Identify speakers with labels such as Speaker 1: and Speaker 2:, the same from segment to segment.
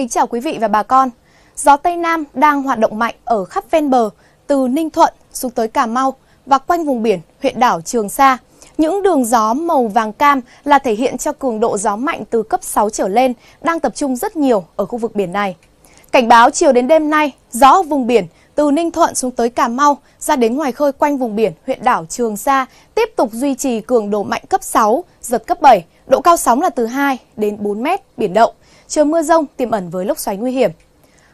Speaker 1: Kính chào quý vị và bà con. Gió Tây Nam đang hoạt động mạnh ở khắp ven bờ, từ Ninh Thuận xuống tới Cà Mau và quanh vùng biển huyện đảo Trường Sa. Những đường gió màu vàng cam là thể hiện cho cường độ gió mạnh từ cấp 6 trở lên đang tập trung rất nhiều ở khu vực biển này. Cảnh báo chiều đến đêm nay, gió ở vùng biển từ Ninh Thuận xuống tới Cà Mau, ra đến ngoài khơi quanh vùng biển huyện đảo Trường Sa tiếp tục duy trì cường độ mạnh cấp 6, giật cấp 7, độ cao sóng là từ 2 đến 4 mét, biển động. Trời mưa rông tiềm ẩn với lốc xoáy nguy hiểm.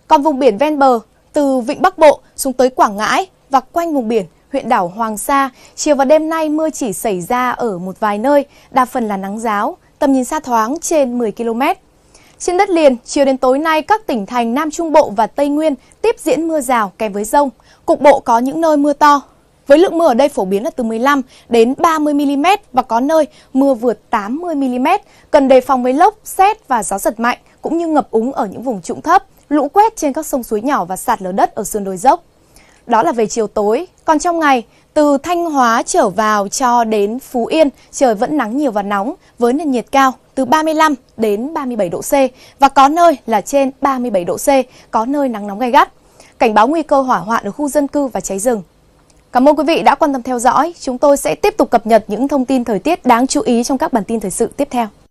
Speaker 1: Còn vùng biển ven bờ, từ vịnh Bắc Bộ xuống tới Quảng Ngãi và quanh vùng biển huyện đảo Hoàng Sa, chiều và đêm nay mưa chỉ xảy ra ở một vài nơi, đa phần là nắng giáo, tầm nhìn xa thoáng trên 10 km. Trên đất liền, chiều đến tối nay các tỉnh thành Nam Trung Bộ và Tây Nguyên tiếp diễn mưa rào kèm với rông, cục bộ có những nơi mưa to. Với lượng mưa ở đây phổ biến là từ 15 đến 30 mm và có nơi mưa vượt 80 mm, cần đề phòng với lốc, xét và gió giật mạnh cũng như ngập úng ở những vùng trụng thấp, lũ quét trên các sông suối nhỏ và sạt lở đất ở sườn đồi dốc. Đó là về chiều tối. Còn trong ngày, từ Thanh Hóa trở vào cho đến Phú Yên, trời vẫn nắng nhiều và nóng với nền nhiệt cao từ 35 đến 37 độ C và có nơi là trên 37 độ C, có nơi nắng nóng gay gắt. Cảnh báo nguy cơ hỏa hoạn ở khu dân cư và cháy rừng. Cảm ơn quý vị đã quan tâm theo dõi. Chúng tôi sẽ tiếp tục cập nhật những thông tin thời tiết đáng chú ý trong các bản tin thời sự tiếp theo.